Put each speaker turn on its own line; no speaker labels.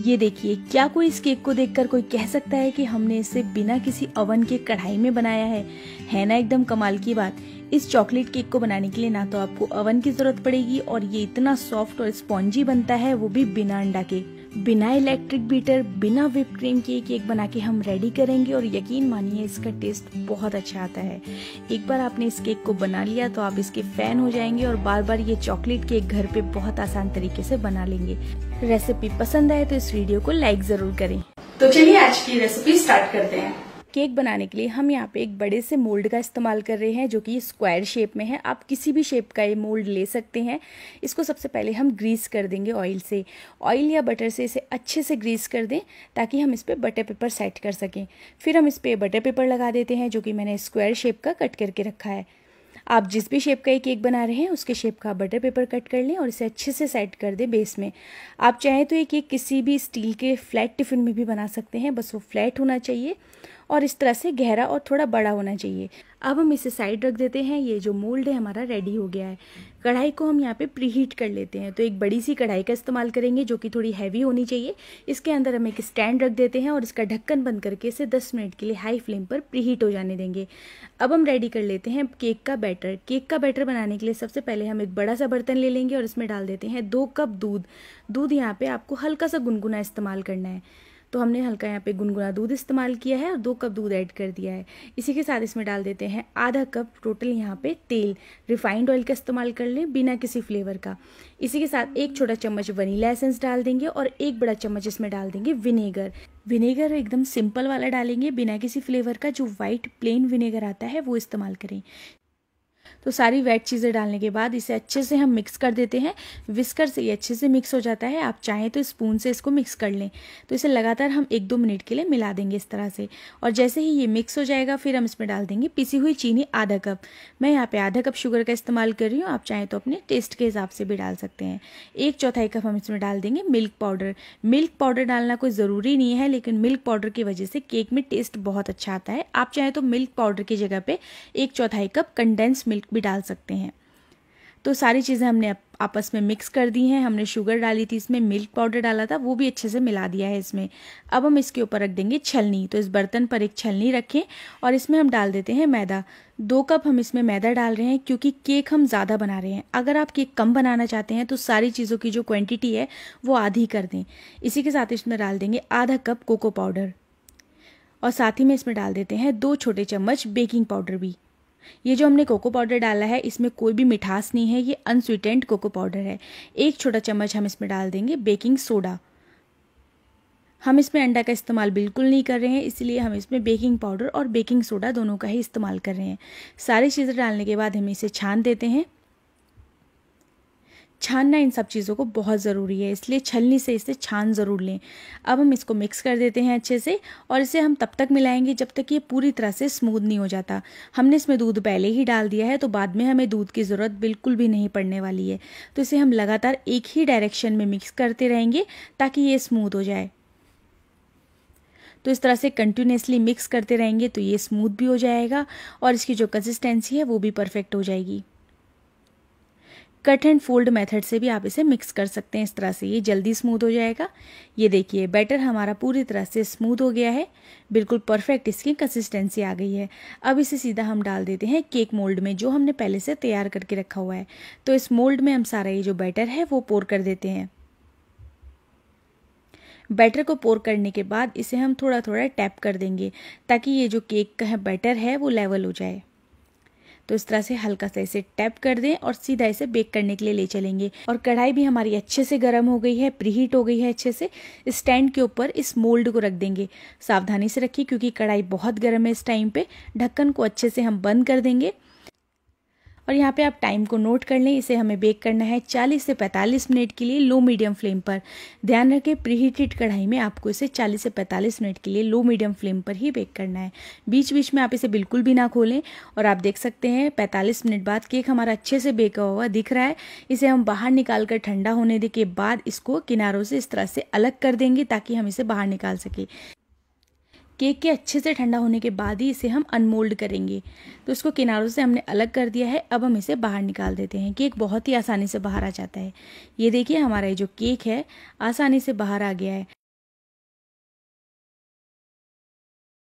ये देखिए क्या कोई इस केक को देखकर कोई कह सकता है कि हमने इसे बिना किसी अवन के कढ़ाई में बनाया है है ना एकदम कमाल की बात इस चॉकलेट केक को बनाने के लिए ना तो आपको अवन की ज़रूरत पड़ेगी और ये इतना सॉफ्ट और स्पॉन्जी बनता है वो भी बिना अंडा के बिना इलेक्ट्रिक बीटर बिना विप क्रीम के केक बना के हम रेडी करेंगे और यकीन मानिए इसका टेस्ट बहुत अच्छा आता है एक बार आपने इस केक को बना लिया तो आप इसके फैन हो जाएंगे और बार बार ये चॉकलेट केक घर पे बहुत आसान तरीके से बना लेंगे रेसिपी पसंद आए तो इस वीडियो को लाइक जरूर करें तो चलिए आज की रेसिपी स्टार्ट करते हैं केक बनाने के लिए हम यहाँ पे एक बड़े से मोल्ड का इस्तेमाल कर रहे हैं जो कि स्क्वायर शेप में है आप किसी भी शेप का ये मोल्ड ले सकते हैं इसको सबसे पहले हम ग्रीस कर देंगे ऑयल से ऑयल या बटर से इसे अच्छे से ग्रीस कर दें ताकि हम इस पर बटर पेपर सेट कर सकें फिर हम इस पर पे बटर पेपर लगा देते हैं जो कि मैंने स्क्वायर शेप का कट करके रखा है आप जिस भी शेप का ये केक बना रहे हैं उसके शेप का बटर पेपर कट कर लें और इसे अच्छे से सेट कर दें बेस में आप चाहें तो ये केक किसी भी स्टील के फ्लैट टिफ़िन में भी बना सकते हैं बस वो फ्लैट होना चाहिए और इस तरह से गहरा और थोड़ा बड़ा होना चाहिए अब हम इसे साइड रख देते हैं ये जो मोल्ड है हमारा रेडी हो गया है कढ़ाई को हम यहाँ पे प्रीहीट कर लेते हैं तो एक बड़ी सी कढ़ाई का इस्तेमाल करेंगे जो कि थोड़ी हैवी होनी चाहिए इसके अंदर हम एक स्टैंड रख देते हैं और इसका ढक्कन बंद करके इसे 10 मिनट के लिए हाई फ्लेम पर प्रीहीट हो जाने देंगे अब हम रेडी कर लेते हैं केक का बैटर केक का बैटर बनाने के लिए सबसे पहले हम एक बड़ा सा बर्तन ले लेंगे और इसमें डाल देते हैं दो कप दूध दूध यहाँ पर आपको हल्का सा गुनगुना इस्तेमाल करना है तो हमने हल्का यहाँ पे गुनगुना दूध इस्तेमाल किया है और दो कप दूध ऐड कर दिया है इसी के साथ इसमें डाल देते हैं आधा कप टोटल यहाँ पे तेल रिफाइंड ऑयल का इस्तेमाल कर लें बिना किसी फ्लेवर का इसी के साथ एक छोटा चम्मच वनीला एसेंस डाल देंगे और एक बड़ा चम्मच इसमें डाल देंगे विनेगर विनेगर एकदम सिंपल वाला डालेंगे बिना किसी फ्लेवर का जो व्हाइट प्लेन विनेगर आता है वो इस्तेमाल करें तो सारी वेट चीज़ें डालने के बाद इसे अच्छे से हम मिक्स कर देते हैं विस्कर से ये अच्छे से मिक्स हो जाता है आप चाहें तो स्पून से इसको मिक्स कर लें तो इसे लगातार हम एक दो मिनट के लिए मिला देंगे इस तरह से और जैसे ही ये मिक्स हो जाएगा फिर हम इसमें डाल देंगे पिसी हुई चीनी आधा कप मैं यहाँ पर आधा कप शुगर का इस्तेमाल कर रही हूँ आप चाहें तो अपने टेस्ट के हिसाब से भी डाल सकते हैं एक चौथाई कप हम इसमें डाल देंगे मिल्क पाउडर मिल्क पाउडर डालना कोई ज़रूरी नहीं है लेकिन मिल्क पाउडर की वजह से केक में टेस्ट बहुत अच्छा आता है आप चाहें तो मिल्क पाउडर की जगह पर एक चौथाई कप कंडेंस मिल्क भी डाल सकते हैं तो सारी चीज़ें हमने आपस में मिक्स कर दी हैं हमने शुगर डाली थी इसमें मिल्क पाउडर डाला था वो भी अच्छे से मिला दिया है इसमें अब हम इसके ऊपर रख देंगे छलनी तो इस बर्तन पर एक छलनी रखें और इसमें हम डाल देते हैं मैदा दो कप हम इसमें मैदा डाल रहे हैं क्योंकि केक हम ज़्यादा बना रहे हैं अगर आप केक कम बनाना चाहते हैं तो सारी चीज़ों की जो क्वान्टिटी है वो आधी कर दें इसी के साथ इसमें डाल देंगे आधा कप कोको पाउडर और साथ ही में इसमें डाल देते हैं दो छोटे चम्मच बेकिंग पाउडर भी ये जो हमने कोको पाउडर डाला है इसमें कोई भी मिठास नहीं है ये अनस्वीटेंड कोको पाउडर है एक छोटा चम्मच हम इसमें डाल देंगे बेकिंग सोडा हम इसमें अंडा का इस्तेमाल बिल्कुल नहीं कर रहे हैं इसलिए हम इसमें बेकिंग पाउडर और बेकिंग सोडा दोनों का ही इस्तेमाल कर रहे हैं सारी चीज़ें डालने के बाद हम इसे छान देते हैं छानना इन सब चीज़ों को बहुत ज़रूरी है इसलिए छलनी से इसे छान ज़रूर लें अब हम इसको मिक्स कर देते हैं अच्छे से और इसे हम तब तक मिलाएंगे जब तक ये पूरी तरह से स्मूद नहीं हो जाता हमने इसमें दूध पहले ही डाल दिया है तो बाद में हमें दूध की ज़रूरत बिल्कुल भी नहीं पड़ने वाली है तो इसे हम लगातार एक ही डायरेक्शन में मिक्स करते रहेंगे ताकि ये स्मूथ हो जाए तो इस तरह से कंटिन्यूसली मिक्स करते रहेंगे तो ये स्मूथ भी हो जाएगा और इसकी जो कंसिस्टेंसी है वो भी परफेक्ट हो जाएगी कट एंड फोल्ड मेथड से भी आप इसे मिक्स कर सकते हैं इस तरह से ये जल्दी स्मूथ हो जाएगा ये देखिए बैटर हमारा पूरी तरह से स्मूथ हो गया है बिल्कुल परफेक्ट इसकी कंसिस्टेंसी आ गई है अब इसे सीधा हम डाल देते हैं केक मोल्ड में जो हमने पहले से तैयार करके रखा हुआ है तो इस मोल्ड में हम सारा ये जो बैटर है वो पोर कर देते हैं बैटर को पोर करने के बाद इसे हम थोड़ा थोड़ा टैप कर देंगे ताकि ये जो केक का बैटर है वो लेवल हो जाए तो इस तरह से हल्का सा इसे टैप कर दें और सीधा इसे बेक करने के लिए ले चलेंगे और कढ़ाई भी हमारी अच्छे से गर्म हो गई है प्रीहीट हो गई है अच्छे से स्टैंड के ऊपर इस मोल्ड को रख देंगे सावधानी से रखिए क्योंकि कढ़ाई बहुत गर्म है इस टाइम पे ढक्कन को अच्छे से हम बंद कर देंगे और यहाँ पे आप टाइम को नोट कर लें इसे हमें बेक करना है 40 से 45 मिनट के लिए लो मीडियम फ्लेम पर ध्यान रखें प्रीहीटेड कढ़ाई में आपको इसे 40 से 45 मिनट के लिए लो मीडियम फ्लेम पर ही बेक करना है बीच बीच में आप इसे बिल्कुल भी ना खोलें और आप देख सकते हैं पैंतालीस मिनट बाद केक हमारा अच्छे से बेक हुआ दिख रहा है इसे हम बाहर निकाल कर ठंडा होने के बाद इसको किनारों से इस तरह से अलग कर देंगे ताकि हम इसे बाहर निकाल सकें केक के अच्छे से ठंडा होने के बाद ही इसे हम अनमोल्ड करेंगे तो इसको किनारों से हमने अलग कर दिया है अब हम इसे बाहर निकाल देते हैं केक बहुत ही आसानी से बाहर आ जाता है ये देखिए हमारा ये जो केक है आसानी से बाहर आ गया है